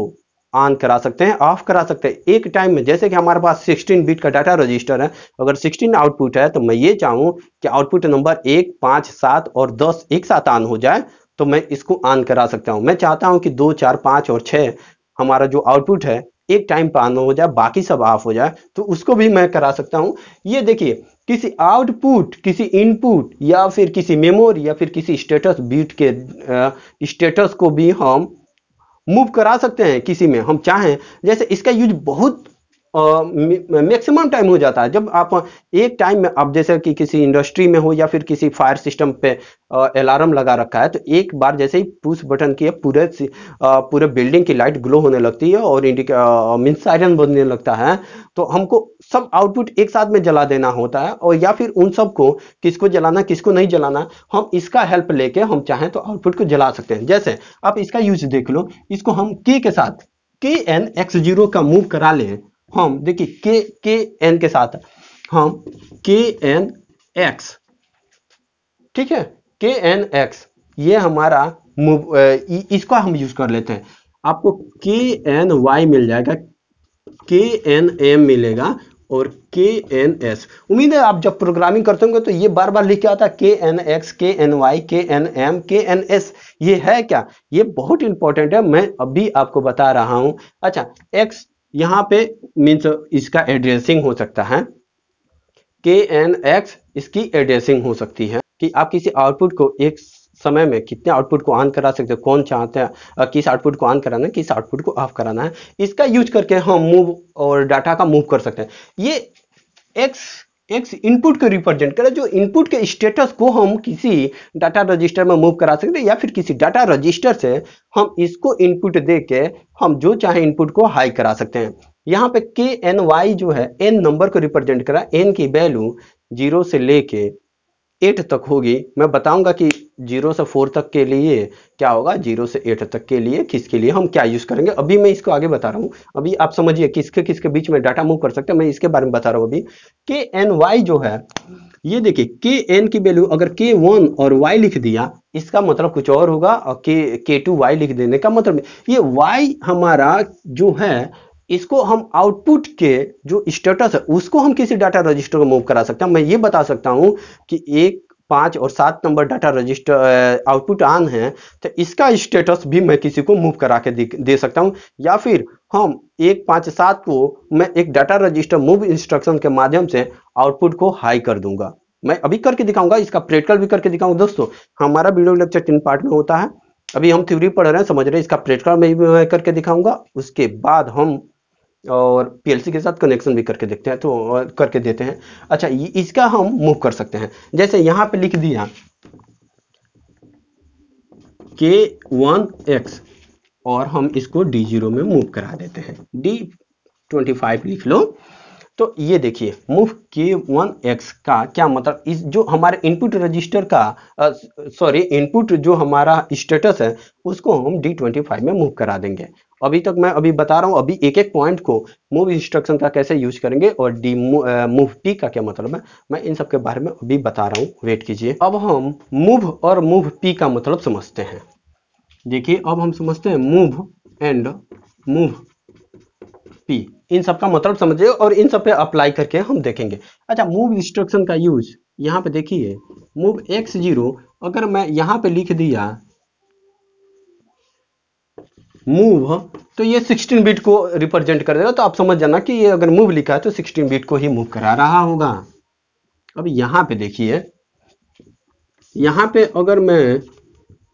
ऑन करा सकते हैं ऑफ करा सकते हैं एक टाइम में जैसे कि हमारे पास 16 बिट का डाटा रजिस्टर है अगर 16 आउटपुट है तो मैं ये चाहूँ कि आउटपुट नंबर एक पाँच सात और दस एक साथ ऑन हो जाए तो मैं इसको ऑन करा सकता हूँ मैं चाहता हूँ कि दो चार पाँच और छः हमारा जो आउटपुट है एक टाइम पान हो जाए बाकी सब ऑफ हो जाए तो उसको भी मैं करा सकता हूँ ये देखिए किसी आउटपुट किसी इनपुट या फिर किसी मेमोरी या फिर किसी स्टेटस बीट के स्टेटस को भी हम मूव करा सकते हैं किसी में हम चाहें जैसे इसका यूज बहुत मैक्सिमम टाइम हो जाता है जब आप एक टाइम में आप जैसे कि किसी इंडस्ट्री में हो या फिर किसी फायर सिस्टम पे अलार्म लगा रखा है तो एक बार जैसे ही पुश बटन किया पूरे पूरे बिल्डिंग की लाइट ग्लो होने लगती है और मीन साइरन बनने लगता है तो हमको सब आउटपुट एक साथ में जला देना होता है और या फिर उन सबको किसको जलाना किसको नहीं जलाना हम इसका हेल्प लेके हम चाहें तो आउटपुट को जला सकते हैं जैसे आप इसका यूज देख लो इसको हम के साथ के एन एक्स जीरो का मूव करा लें हम देखिए के के एन के साथ हम के एन एक्स ठीक है के एन एक्स ये हमारा इसको हम यूज कर लेते हैं आपको के एन वाई मिल जाएगा के एन एम मिलेगा और के एन एस उम्मीद है आप जब प्रोग्रामिंग करते होंगे तो ये बार बार लिख के आता है K N X K N Y K N M K N S ये है क्या ये बहुत इंपॉर्टेंट है मैं अभी आपको बता रहा हूं अच्छा एक्स यहाँ पे मीन्स इसका एड्रेसिंग हो सकता है के एन एक्स इसकी एड्रेसिंग हो सकती है कि आप किसी आउटपुट को एक समय में कितने आउटपुट को ऑन करा सकते हैं कौन चाहते हैं किस आउटपुट को ऑन कराना है किस आउटपुट को ऑफ कराना है इसका यूज करके हम मूव और डाटा का मूव कर सकते हैं ये एक्स एक्स इनपुट को रिप्रेजेंट करें जो इनपुट के स्टेटस को हम किसी डाटा रजिस्टर में मूव करा सकते हैं या फिर किसी डाटा रजिस्टर से हम इसको इनपुट दे के हम जो चाहे इनपुट को हाई करा सकते हैं यहाँ पे के एन वाई जो है एन नंबर को रिप्रेजेंट करा एन की वैल्यू जीरो से लेके एट तक होगी मैं बताऊंगा कि जीरो से फोर तक के लिए क्या होगा जीरो से एट तक के लिए किसके लिए हम क्या यूज़ करेंगे अभी मैं इसको आगे बता रहा हूँ अभी आप समझिए किसके किसके बीच में डाटा मूव कर सकते हैं मैं इसके बारे में बता रहा हूँ अभी के एन वाई जो है ये देखिए के एन की वैल्यू अगर के वन और वाई लिख दिया इसका मतलब कुछ और होगा और के के टू वाई लिख देने का मतलब ये वाई हमारा जो है इसको हम आउटपुट के जो स्टेटस है उसको हम किसी डाटा रजिस्टर को मूव करा सकते हैं मैं ये बता सकता हूं कि एक पाँच और सात नंबर डाटा रजिस्टर आउटपुट आन है तो इसका स्टेटस भी मैं किसी को मूव करा के दे सकता हूँ या फिर हम एक पाँच सात को मैं एक डाटा रजिस्टर मूव इंस्ट्रक्शन के माध्यम से आउटपुट को हाई कर दूंगा मैं अभी करके दिखाऊंगा इसका प्रैक्टिकल भी करके दिखाऊंगा दोस्तों हमारा वीडियो लेक्चर तीन पार्ट में होता है अभी हम थ्योरी पढ़ रहे हैं समझ रहे हैं इसका प्रैक्टिकल में भी करके दिखाऊंगा उसके बाद हम और पीएलसी के साथ कनेक्शन भी करके देखते हैं तो करके देते हैं अच्छा इसका हम मूव कर सकते हैं जैसे यहाँ पे लिख दिया के वन एक्स और हम इसको डी जीरो में मूव करा देते हैं डी ट्वेंटी फाइव लिख लो तो ये देखिए मूव के वन एक्स का क्या मतलब इस जो हमारे इनपुट रजिस्टर का सॉरी इनपुट जो हमारा स्टेटस है उसको हम डी ट्वेंटी फाइव में मूव करा देंगे अभी तक मैं अभी बता रहा हूँ अभी एक एक पॉइंट को मूव इंस्ट्रक्शन का कैसे यूज करेंगे और डी मूव टी का क्या मतलब है मैं इन सब के बारे में अभी बता रहा हूँ वेट कीजिए अब हम मूव और मूव पी का मतलब समझते हैं देखिए अब हम समझते हैं मूव एंड मूव पी इन सब का मतलब समझिए और इन सब पे अप्लाई करके हम देखेंगे अच्छा मूव इंस्ट्रक्शन का यूज यहाँ पे देखिए मूव एक्स जीरो अगर मैं यहाँ पे लिख दिया मूव हाँ। तो ये 16 बीट को रिप्रेजेंट कर देगा तो आप समझ जाना कि ये अगर मूव लिखा है तो 16 बीट को ही मूव करा रहा होगा अब यहां पे देखिए यहां पे अगर मैं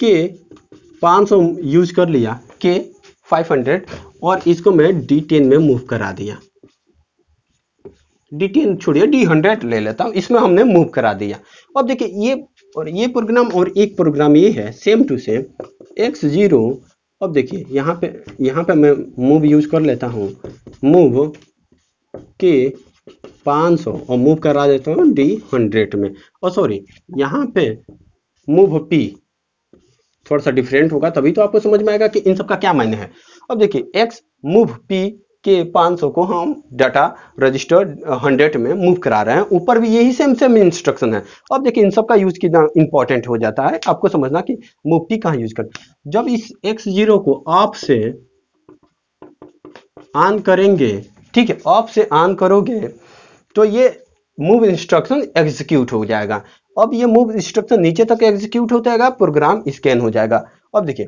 के 500 यूज कर लिया के 500 और इसको मैं D10 में मूव करा दिया D10 छोड़िए D100 ले लेता हूं इसमें हमने मूव करा दिया अब देखिए ये और ये प्रोग्राम और एक प्रोग्राम ये है same to same X zero अब देखिए यहाँ पे यहाँ पे मैं मूव यूज कर लेता हूँ मूव के 500 और मूव करा देता हूँ डी हंड्रेड में और सॉरी यहाँ पे मूव पी थोड़ा सा डिफरेंट होगा तभी तो आपको समझ में आएगा कि इन सब का क्या मायने है अब देखिए एक्स मूव पी के 500 को हम डाटा रजिस्टर 100 में मूव करा रहे हैं ऊपर भी यही सेम सेम इंस्ट्रक्शन है अब देखिए इन सब का यूज कितना इंपॉर्टेंट हो जाता है आपको समझना कि मूव कहाँ यूज कर जब इस एक्स जीरो को ऑफ से ऑन करेंगे ठीक है ऑफ से ऑन करोगे तो ये मूव इंस्ट्रक्शन एग्जीक्यूट हो जाएगा अब ये मूव इंस्ट्रक्शन नीचे तक एग्जीक्यूट हो जाएगा प्रोग्राम स्कैन हो जाएगा अब देखिए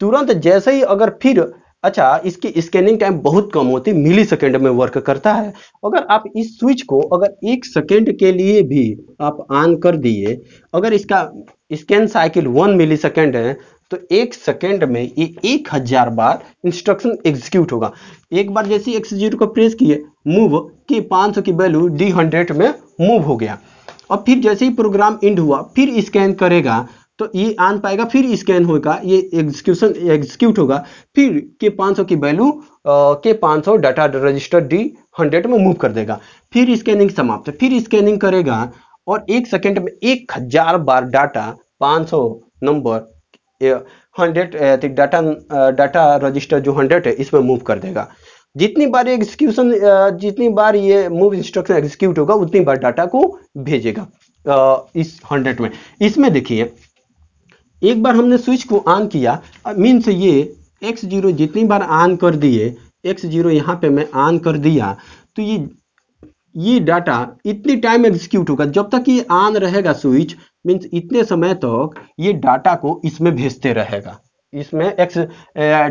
तुरंत जैसे ही अगर फिर अच्छा इसकी स्कैनिंग टाइम बहुत कम होती है मिली सेकेंड में वर्क करता है अगर आप इस स्विच को अगर एक सेकेंड के लिए भी आप ऑन कर दिए अगर इसका scan cycle one millisecond है तो एक सेकेंड में ये एक हजार बार इंस्ट्रक्शन एग्जीक्यूट होगा एक बार जैसे एक्स जीरो को प्रेस किए मूव की 500 की वैल्यू डी हंड्रेड में मूव हो गया और फिर जैसे ही प्रोग्राम इंड हुआ फिर स्कैन करेगा तो ये आन पाएगा फिर स्कैन होगा ये एग्जीक्यूशन एग्जीक्यूट होगा फिर के 500 की value K 500 data register D hundred में मूव कर देगा फिर स्कैनिंग समाप्त फिर स्कैनिंग करेगा और एक सेकेंड में एक हजार बार data 500 number hundred data data register जो हंड्रेड है इसमें मूव कर देगा जितनी बार एग्जीक्यूशन जितनी बार ये मूव इंस्ट्रक्शन एग्जीक्यूट होगा उतनी बार डाटा को भेजेगा इस हंड्रेड में इसमें देखिए एक बार हमने स्विच को ऑन किया मीन्स ये एक्स जीरो जितनी बार ऑन कर दिए एक्स जीरो यहाँ पे मैं ऑन कर दिया तो ये ये डाटा इतनी टाइम एग्जीक्यूट होगा जब तक ये ऑन रहेगा स्विच मीन्स इतने समय तक तो ये डाटा को इसमें भेजते रहेगा इसमें एक्स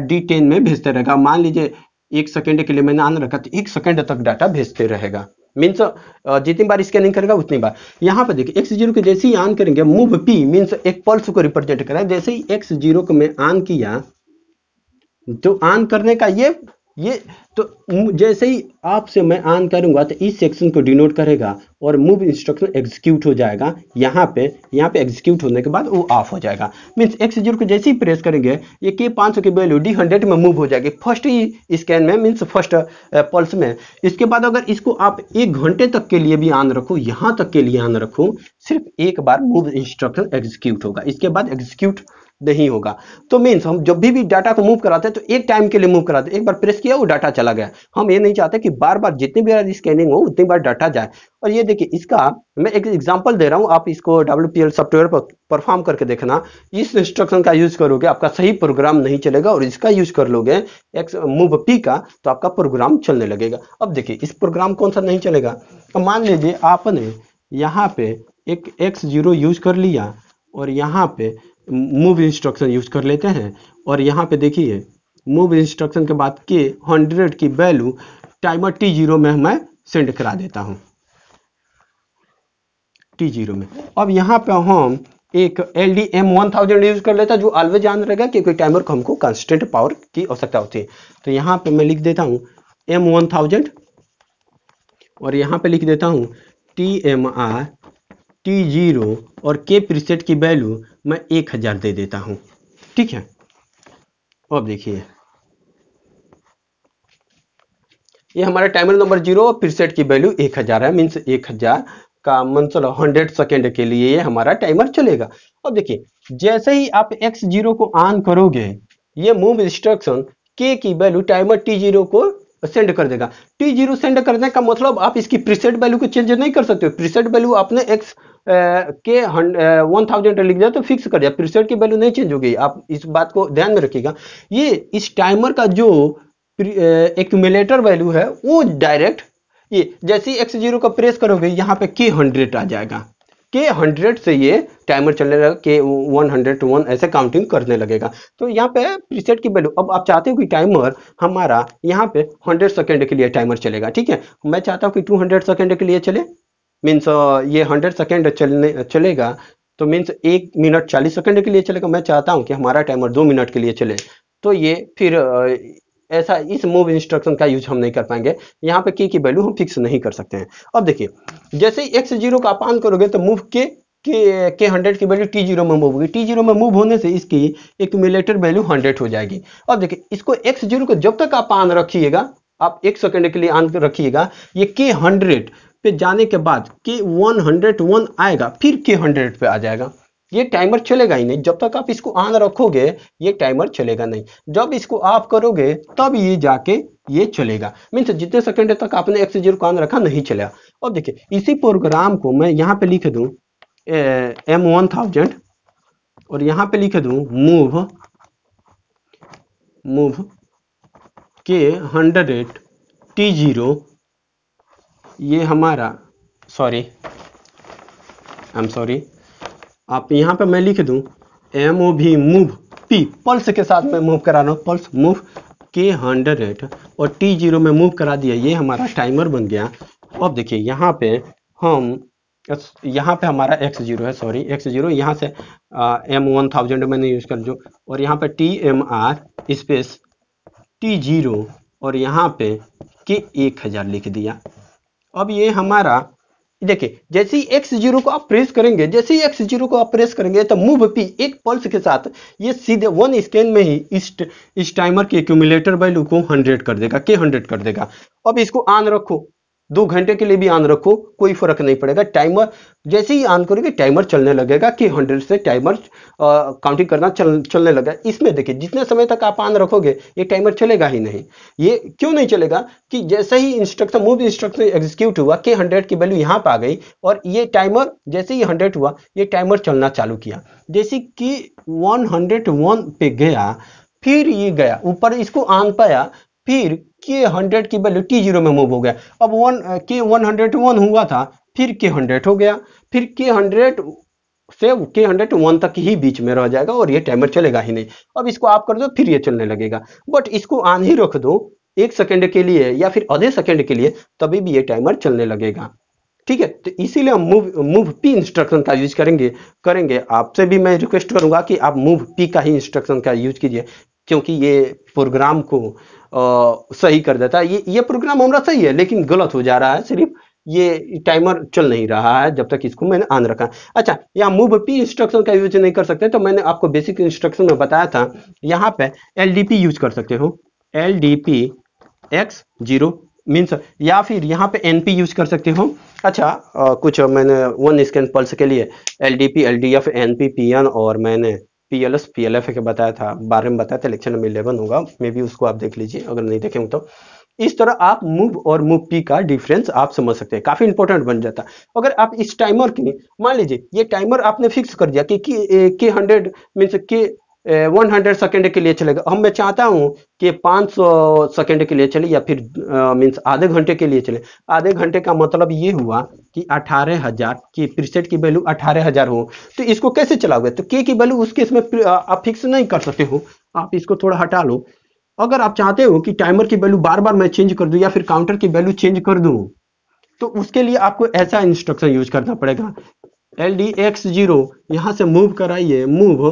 डी टेन में भेजते रहेगा मान लीजिए एक सेकेंड के लिए मैंने ऑन रखा तो एक सेकेंड तक डाटा भेजते रहेगा मीन्स uh, जितनी बार स्कैनिंग करेगा उतनी बार यहाँ पर देखिए एक्स जीरो को जैसे ही ऑन करेंगे मूव पी मीन्स एक पल्स को रिप्रेजेंट करें जैसे ही एक्स जीरो को मैं ऑन किया तो ऑन करने का ये ये तो जैसे ही आपसे मैं आन करूंगा तो इस सेक्शन को डिनोट करेगा और मूव इंस्ट्रक्शन एग्जीक्यूट हो जाएगा यहाँ पे यहाँ पे एग्जीक्यूट होने के बाद वो ऑफ हो जाएगा मीन्स एक्स जीरो को जैसे ही प्रेस करेंगे ये के पाँच की वैल्यू डी हंड्रेड में मूव हो जाएगी फर्स्ट ही स्कैन में मीन्स फर्स्ट पल्स में इसके बाद अगर इसको आप एक घंटे तक के लिए भी आन रखो यहाँ तक के लिए आन रखो सिर्फ एक बार मूव इंस्ट्रक्शन एग्जीक्यूट होगा इसके बाद एग्जीक्यूट नहीं होगा तो मीन्स हम जब भी भी डाटा को मूव कराते हैं तो एक टाइम के लिए मूव कराते हैं एक बार प्रेस किया वो डाटा चला गया हम ये नहीं चाहते कि बार बार जितनी बार स्कैनिंग हो उतनी बार डाटा जाए और ये देखिए इसका मैं एक एग्जाम्पल दे रहा हूँ आप इसको डब्ल्यू सॉफ्टवेयर पर परफॉर्म करके देखना इस इंस्ट्रक्शन का यूज करोगे आपका सही प्रोग्राम नहीं चलेगा और इसका यूज कर लोगे एक्स मूव पी का तो आपका प्रोग्राम चलने लगेगा अब देखिए इस प्रोग्राम कौन सा नहीं चलेगा तो मान लीजिए आपने यहाँ पे एक एक्स जीरो यूज कर लिया और यहाँ पे मूव इंस्ट्रक्शन यूज कर लेते हैं और यहाँ पे देखिए मूव इंस्ट्रक्शन के बाद के हंड्रेड की वैल्यू टाइमर टी जीरो में मैं सेंड करा देता हूँ टी जीरो में अब यहाँ पे हम एक L D M one thousand use कर लेता जो ऑलवेज जान रहेगा क्योंकि टाइमर को हमको कंस्टेंट पावर की आवश्यकता होती है तो यहाँ पे मैं लिख देता हूँ एम वन थाउजेंड और यहाँ पे लिख देता हूँ T M R T zero और के प्रीसेट की वैल्यू मैं एक हज़ार दे देता हूं ठीक है अब देखिए ये हमारा टाइमर नंबर जीरो प्रीसेट की वैल्यू एक हज़ार है मीन्स एक हज़ार का चलो हंड्रेड सेकेंड के लिए ये हमारा टाइमर चलेगा अब देखिए जैसे ही आप एक्स जीरो को ऑन करोगे ये मूव इंस्ट्रक्शन के की वैल्यू टाइमर टी जीरो को सेंड कर देगा टी जीरो सेंड करने का मतलब आप इसकी प्रीसेट वैल्यू को चेंज नहीं कर सकते प्रीसेट वैल्यू आपने एक्स के वन थाउजेंड लिख दिया तो फिक्स कर दिया प्रीसेट की वैल्यू नहीं चेंज गई आप इस बात को ध्यान में रखिएगा ये इस टाइमर का जो एक्यूमुलेटर वैल्यू है वो डायरेक्ट ये जैसे ही एक्स जीरो का प्रेस करोगे यहाँ पे के हंड्रेड आ जाएगा के हंड्रेड से ये टाइमर चलने लगा K one hundred to one ऐसे काउंटिंग करने लगेगा तो यहाँ पे प्रीसेट की वैल्यू अब आप चाहते हो कि टाइमर हमारा यहाँ पे हंड्रेड सेकेंड के लिए टाइमर चलेगा ठीक है मैं चाहता हूँ कि टू हंड्रेड सेकेंड के लिए चले मीन्स uh, ये हंड्रेड सेकेंड चलने चलेगा तो मीन्स एक मिनट चालीस सेकेंड के लिए चलेगा मैं चाहता हूँ कि हमारा टाइमर दो मिनट के लिए चले तो ये फिर uh, ऐसा इस मूव इंस्ट्रक्शन का यूज हम नहीं कर पाएंगे यहाँ पे के की वैल्यू हम फिक्स नहीं कर सकते हैं अब देखिए जैसे ही एक्स जीरो का अपान करोगे तो मूव के के के हंड्रेड की वैल्यू टी जीरो में मूव होगी टी जीरो में मूव होने से इसकी एक्यूमुलेटेड वैल्यू हंड्रेड हो जाएगी अब देखिए इसको एक्स जीरो को जब तक आप आन रखिएगा आप एक सेकंड के लिए आन रखिएगा ये के हंड्रेड पे जाने के बाद के 101 आएगा फिर के 100 पे आ जाएगा ये टाइमर चलेगा ही नहीं जब तक आप इसको ऑन रखोगे ये टाइमर चलेगा नहीं जब इसको ऑफ करोगे तब ये जाके ये चलेगा मीन्स जितने सेकंड तक आपने एक्स जीरो को ऑन रखा नहीं चलेगा अब देखिए इसी प्रोग्राम को मैं यहाँ पे लिख दू एम वन थाउजेंड और यहाँ पे लिख दू move move K hundred T zero ये हमारा सॉरी आई एम सॉरी आप यहां पे मैं लिख दू एम ओ भी मूव पी पल्स के साथ मैं मूव करा रहा हूं पल्स मूव के हंड्रेड और टी जीरो में मूव करा दिया ये हमारा टाइमर बन गया अब देखिए यहाँ पे हम यहाँ पे हमारा एक्स जीरो है सॉरी एक्स जीरो यहाँ से एम वन थाउजेंड मैंने यूज़ कर जो और यहाँ पे T M R space T zero और यहाँ पे के एक हज़ार लिख दिया अब ये हमारा देखिए जैसे ही एक्स जीरो को आप प्रेस करेंगे जैसे ही एक्स जीरो को आप प्रेस करेंगे तो मूव पी एक पल्स के साथ ये सीधे वन स्कैन में ही इस इस टाइमर के एक्यूमुलेटर वैल्यू को हंड्रेड कर देगा के हंड्रेड कर देगा अब इसको ऑन रखो दो घंटे के लिए भी ऑन रखो कोई फर्क नहीं पड़ेगा टाइमर जैसे ही ऑन करोगे टाइमर चलने लगेगा कि हंड्रेड से टाइमर काउंटिंग करना चल चलने लगेगा इसमें देखिए जितने समय तक आप ऑन रखोगे ये टाइमर चलेगा ही नहीं ये क्यों नहीं चलेगा कि जैसे ही इंस्ट्रक्शन मूव इंस्ट्रक्शन एग्जीक्यूट हुआ के हंड्रेड की वैल्यू यहाँ पर आ गई और ये टाइमर जैसे ही हंड्रेड हुआ ये टाइमर चलना चालू किया जैसे कि वन हंड्रेड वन पे गया फिर ये गया ऊपर इसको आन पाया फिर के हंड्रेड की वैल्यू टी जीरो में मूव हो गया अब वन के वन हंड्रेड वन हुआ था फिर के हंड्रेड हो गया फिर के हंड्रेड से के हंड्रेड वन तक ही बीच में रह जाएगा और ये टाइमर चलेगा ही नहीं अब इसको आप कर दो फिर ये चलने लगेगा बट इसको आन ही रख दो एक सेकेंड के लिए या फिर आधे सेकेंड के लिए तभी भी ये टाइमर चलने लगेगा ठीक है तो इसीलिए हम मूव मूव पी इंस्ट्रक्शन का यूज करेंगे करेंगे आपसे भी मैं रिक्वेस्ट करूंगा कि आप मूव पी का ही इंस्ट्रक्शन का यूज कीजिए क्योंकि ये प्रोग्राम को सही कर देता है ये ये प्रोग्राम हमारा सही है लेकिन गलत हो जा रहा है सिर्फ ये टाइमर चल नहीं रहा है जब तक इसको मैंने आन रखा अच्छा यहाँ मूव पी इंस्ट्रक्शन का यूज नहीं कर सकते तो मैंने आपको बेसिक इंस्ट्रक्शन में बताया था यहाँ पे एल यूज कर सकते हो L D P X zero means या फिर यहाँ पे एन पी यूज कर सकते हो अच्छा आ, कुछ मैंने वन स्कैन पल्स के लिए L D P L D F N P P N और मैंने P L S P L F के बताया था बारे में बताया था लेक्चर नंबर इलेवन होगा मे भी उसको आप देख लीजिए अगर नहीं देखेंगे तो इस तरह आप मूव और मूव पी का डिफरेंस आप समझ सकते हैं काफी इंपॉर्टेंट बन जाता है अगर आप इस टाइमर की मान लीजिए ये टाइमर आपने फिक्स कर दिया कि K hundred means K one hundred second के लिए चलेगा हम मैं चाहता हूं कि पांच सौ सेकेंड के लिए चले या फिर मीन्स आधे घंटे के लिए चले आधे घंटे का मतलब ये हुआ कि अठारह हजार की प्रीसेट की वैल्यू अठारह हजार हो तो इसको कैसे चलाओगे तो के की वैल्यू उसके इसमें आप फिक्स नहीं कर सकते हो आप इसको थोड़ा हटा लो अगर आप चाहते हो कि टाइमर की वैल्यू बार बार मैं चेंज कर दू या फिर काउंटर की वैल्यू चेंज कर दू तो उसके लिए आपको ऐसा इंस्ट्रक्शन यूज करना पड़ेगा एल डी एक्स जीरो यहां से मूव कराइए मूव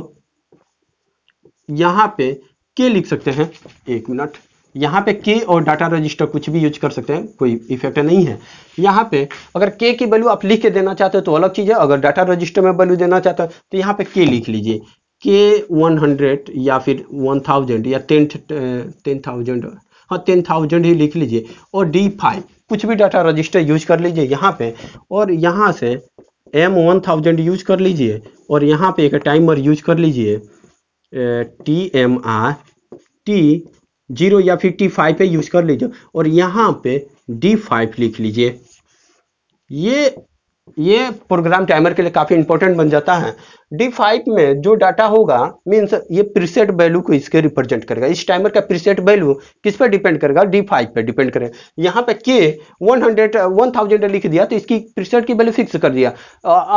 यहां पे के लिख सकते हैं एक मिनट यहाँ पे के और डाटा रजिस्टर कुछ भी यूज कर सकते हैं कोई इफेक्ट नहीं है यहाँ पे अगर के की वैल्यू आप लिख के देना चाहते हो तो अलग चीज़ है अगर डाटा रजिस्टर में वैल्यू देना चाहते हो तो यहाँ पे के लिख लीजिए के वन हंड्रेड या फिर वन थाउजेंड या टेन टेन थाउजेंड हाँ टेन थाउजेंड ही लिख लीजिए और डी फाइव कुछ भी डाटा रजिस्टर यूज कर लीजिए यहाँ पे और यहाँ से एम वन थाउजेंड यूज कर लीजिए और यहाँ पे एक टाइमर यूज कर लीजिए T M R T zero या फिर टी फाइव पे यूज कर लीजिए और यहाँ पे डी फाइव लिख लीजिए ये ये प्रोग्राम टाइमर के लिए काफ़ी इंपॉर्टेंट बन जाता है डी फाइव में जो डाटा होगा मीन्स ये प्रीसेट वैल्यू को इसके रिप्रेजेंट करेगा इस टाइमर का प्रीसेट वैल्यू किस पर डिपेंड करेगा डी फाइव पर डिपेंड करेगा यहाँ पे के वन हंड्रेड वन थाउजेंड लिख दिया तो इसकी प्रीसेट की वैल्यू फिक्स कर दिया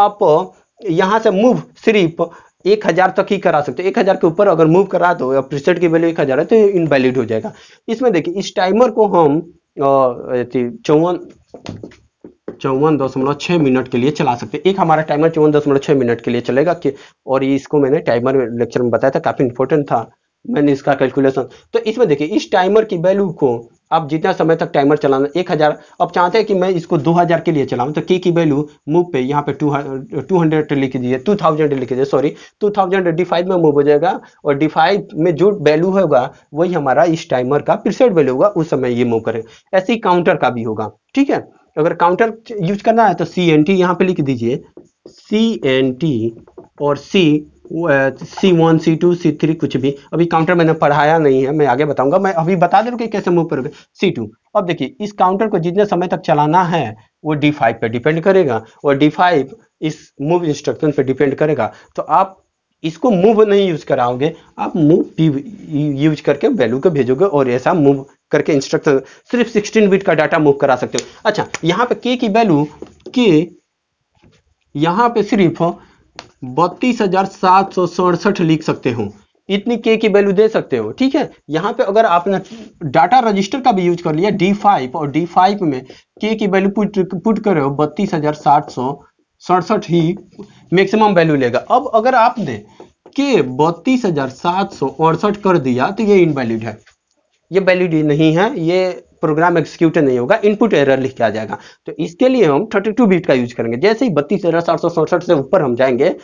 आप यहाँ से मूव सिर्फ एक हजार तक ही करा सकते हो एक हजार के ऊपर अगर मूव करा दो प्रीसेट की वैल्यू एक हजार है तो इनवैलिड हो जाएगा इसमें देखिए इस टाइमर को हम चौवन चौवन दशमलव छह मिनट के लिए चला सकते हैं एक हमारा टाइमर चौवन दशमलव छह मिनट के लिए चलेगा कि और इसको मैंने टाइमर लेक्चर में बताया था काफ़ी इंपोर्टेंट था मैंने इसका कैलकुलेशन तो इसमें देखिए इस टाइमर की वैल्यू को आप जितना समय तक टाइमर चलाना एक हज़ार अब चाहते हैं कि मैं इसको दो हज़ार के लिए चलाऊं तो के की वैल्यू मूव पे यहाँ पे टू टू हंड्रेड लिख दीजिए टू थाउजेंड लिख दीजिए sorry two thousand D five में मूव हो जाएगा और डी फाइव में जो वैल्यू होगा वही हमारा इस टाइमर का प्रिसेड वैल्यू होगा उस समय ये मूव करें ऐसे ही काउंटर का भी होगा ठीक है अगर काउंटर यूज करना है तो सी एन टी यहाँ पे लिख दीजिए सी एन टी और C C one C two C three कुछ भी अभी काउंटर मैंने पढ़ाया नहीं है मैं आगे बताऊंगा मैं अभी बता दे रहा कि कैसे मूव करोगे सी टू अब देखिए इस काउंटर को जितने समय तक चलाना है वो डी फाइव पर डिपेंड करेगा और डी फाइव इस मूव इंस्ट्रक्शन पर डिपेंड करेगा तो आप इसको मूव नहीं यूज कराओगे आप मूव पी यूज करके वैल्यू को भेजोगे और ऐसा मूव करके इंस्ट्रक्शन सिर्फ 16 बिट का डाटा मूव करा सकते हो अच्छा यहाँ पे के की वैल्यू के यहाँ पे सिर्फ बत्तीस हजार सात सौ सड़सठ लिख सकते हो इतनी के की वैल्यू दे सकते हो ठीक है यहाँ पे अगर आपने डाटा रजिस्टर का भी यूज कर लिया डी फाइव और डी फाइव में के की वैल्यू पुट पुट कर रहे हो बत्तीस हजार सात सौ सड़सठ ही मैक्सिमम वैल्यू लेगा अब अगर आपने के बत्तीस हजार सात सौ अड़सठ कर दिया तो ये इनवैलिड है ये वैलिड नहीं है ये प्रोग्राम एक्सिक्यूट नहीं होगा इनपुट एरर लिख के आ जाएगा तो इसके लिए हम 32 बिट का यूज करेंगे जैसे ही बत्तीस एरर सात से ऊपर हम जाएंगे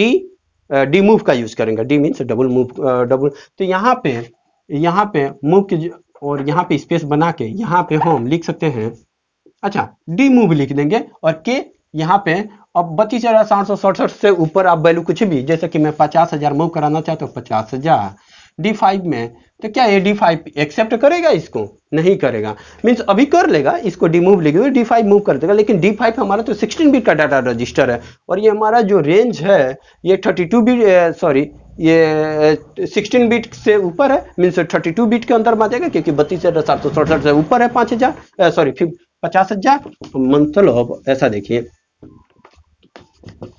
डी डी मूव का यूज करेंगे D means double move double तो यहाँ पे यहाँ पे मूव के और यहाँ पे स्पेस बना के यहाँ पे हम लिख सकते हैं अच्छा डी मूव लिख देंगे और के यहाँ पे अब बत्तीस हजार सात सौ सड़सठ से ऊपर आप वैल्यू कुछ भी जैसे कि मैं पचास हजार मूव कराना चाहता हूँ पचास हजार डी फाइव में तो क्या ये फाइव एक्सेप्ट करेगा इसको नहीं करेगा मीन्स अभी कर लेगा इसको डी मूव लेगी डी फाइव मूव कर देगा लेकिन डी फाइव हमारा तो 16 बिट का डाटा रजिस्टर है और ये हमारा जो रेंज है ये 32 बिट सॉरी ये 16 बिट से ऊपर है मीन्स 32 बिट के अंदर में आ जाएगा क्योंकि बत्तीस हजार सात सौ सड़सठ से ऊपर है पांच हजार सॉरी पचास हजार मतलब ऐसा देखिए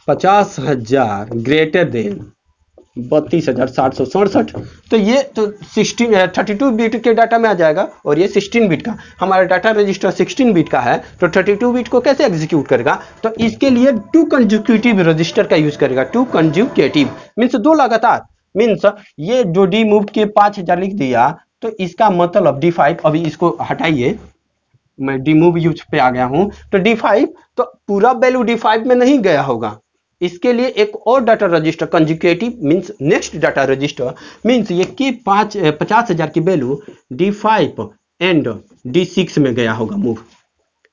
पचास हजार ग्रेटर देन बत्तीस हजार सात सौ सड़सठ तो ये तो सिक्सटीन थर्टी टू बीट के डाटा में आ जाएगा और ये सिक्सटीन बीट का हमारा डाटा रजिस्टर सिक्सटीन बीट का है तो थर्टी टू बीट को कैसे एग्जीक्यूट करेगा तो इसके लिए टू कंजुक्यूटिव रजिस्टर का यूज करेगा टू कंजुकेटिव मीन्स दो लगातार मीन्स ये जो डी मूव के पाँच हजार लिख दिया तो इसका मतलब डी फाइव अभी इसको हटाइए मैं डी मूव यूज पे आ गया हूँ तो डी फाइव तो पूरा वैल्यू डी फाइव में नहीं गया होगा इसके लिए एक और data register consecutive means next data register means ये की पांच पचास हजार की value D five and D six में गया होगा मूव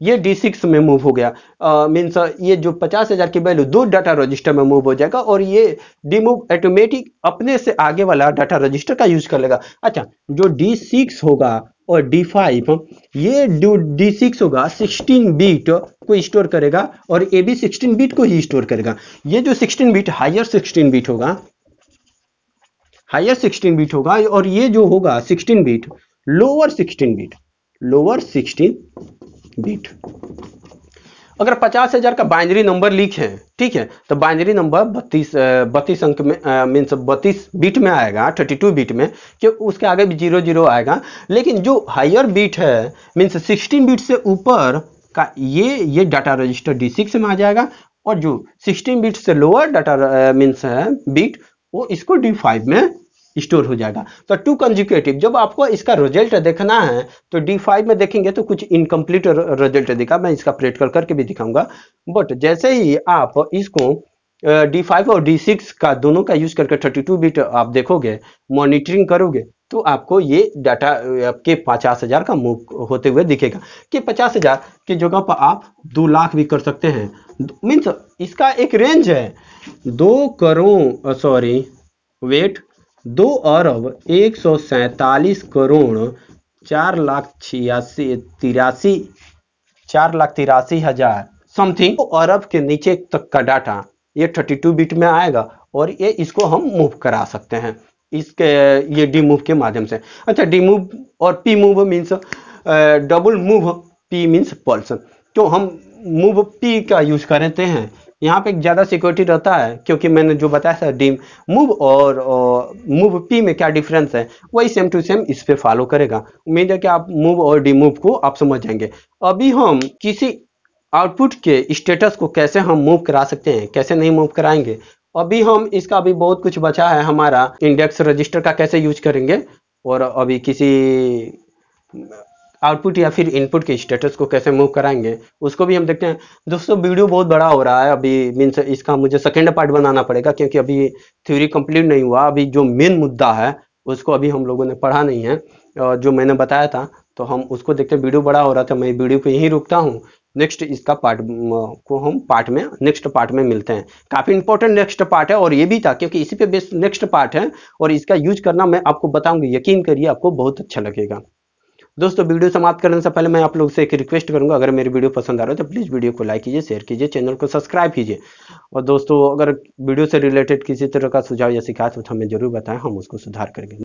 ये डी सिक्स में मूव हो गया मीन्स uh, ये जो पचास हजार की वैल्यू दो डाटा रजिस्टर में मूव हो जाएगा और ये डी मूव ऑटोमेटिक अपने से आगे वाला डाटा रजिस्टर का यूज कर लेगा अच्छा जो डी सिक्स होगा और D5 ये जो D6 होगा 16 बीट को स्टोर करेगा और ए भी 16 बीट को ही स्टोर करेगा ये जो 16 बीट हायर 16 बीट होगा हायर 16 बीट होगा और ये जो होगा 16 bit lower 16 bit lower 16 bit अगर पचास हजार का बाइनरी नंबर लीक है ठीक है तो बाइनरी नंबर बत्तीस बत्तीस अंक में मीन्स बत्तीस बीट में आएगा थर्टी टू बीट में कि उसके आगे भी जीरो जीरो आएगा लेकिन जो हायर बीट है मीन्स सिक्सटीन बीट से ऊपर का ये ये डाटा रजिस्टर डी सिक्स में आ जाएगा और जो सिक्सटीन बीट से लोअर डाटा मीन्स है बीट वो इसको डी फाइव में स्टोर हो जाएगा तो टू कंजिक्यूटिव जब आपको इसका रिजल्ट देखना है तो डी फाइव में देखेंगे तो कुछ इनकम्प्लीट रिजल्ट दिखा मैं इसका प्रैक्टिकल करके भी दिखाऊंगा बट जैसे ही आप इसको डी फाइव और डी सिक्स का दोनों का यूज करके थर्टी टू बिट आप देखोगे मॉनिटरिंग करोगे तो आपको ये डाटा आपके पचास हजार का मूव होते हुए दिखेगा कि पचास हजार की जगह पर आप दो लाख भी कर सकते हैं मीन्स इसका एक रेंज है दो करोड़ सॉरी वेट दो अरब एक सौ सैतालीस करोड़ चार लाख छियासी तिरासी चार लाख तिरासी हजार समथिंग अरब के नीचे तक का डाटा ये थर्टी टू बिट में आएगा और ये इसको हम मूव करा सकते हैं इसके ये डी मूव के माध्यम से अच्छा डी मूव और P move means double move P means pulse तो हम मूव पी का यूज करते हैं यहाँ पे ज़्यादा सिक्योरिटी रहता है क्योंकि मैंने जो बताया था डीम मूव और मूव पी में क्या डिफरेंस है वही सेम टू सेम इस पर फॉलो करेगा उम्मीद है कि आप मूव और डी मूव को आप समझ जाएंगे अभी हम किसी आउटपुट के स्टेटस को कैसे हम मूव करा सकते हैं कैसे नहीं मूव कराएंगे अभी हम इसका अभी बहुत कुछ बचा है हमारा इंडेक्स रजिस्टर का कैसे यूज करेंगे और अभी किसी आउटपुट या फिर इनपुट के स्टेटस को कैसे मूव कराएंगे उसको भी हम देखते हैं दोस्तों वीडियो बहुत बड़ा हो रहा है अभी मीन्स इसका मुझे सेकेंड पार्ट बनाना पड़ेगा क्योंकि अभी थ्योरी कंप्लीट नहीं हुआ अभी जो मेन मुद्दा है उसको अभी हम लोगों ने पढ़ा नहीं है जो मैंने बताया था तो हम उसको देखते वीडियो बड़ा हो रहा था मैं वीडियो को यहीं रुकता हूँ नेक्स्ट इसका पार्ट को हम पार्ट में नेक्स्ट पार्ट में मिलते हैं काफ़ी इंपॉर्टेंट नेक्स्ट पार्ट है और ये भी था क्योंकि इसी पे बेस्ट नेक्स्ट पार्ट है और इसका यूज करना मैं आपको बताऊंगी यकीन करिए आपको बहुत अच्छा लगेगा दोस्तों वीडियो समाप्त करने से पहले मैं आप लोग से एक रिक्वेस्ट करूंगा अगर मेरी वीडियो पसंद आ रहा है तो प्लीज़ वीडियो को लाइक कीजिए शेयर कीजिए चैनल को सब्सक्राइब कीजिए और दोस्तों अगर वीडियो से रिलेटेड किसी तरह का सुझाव या शिकायत हो तो हमें जरूर बताएं हम उसको सुधार करेंगे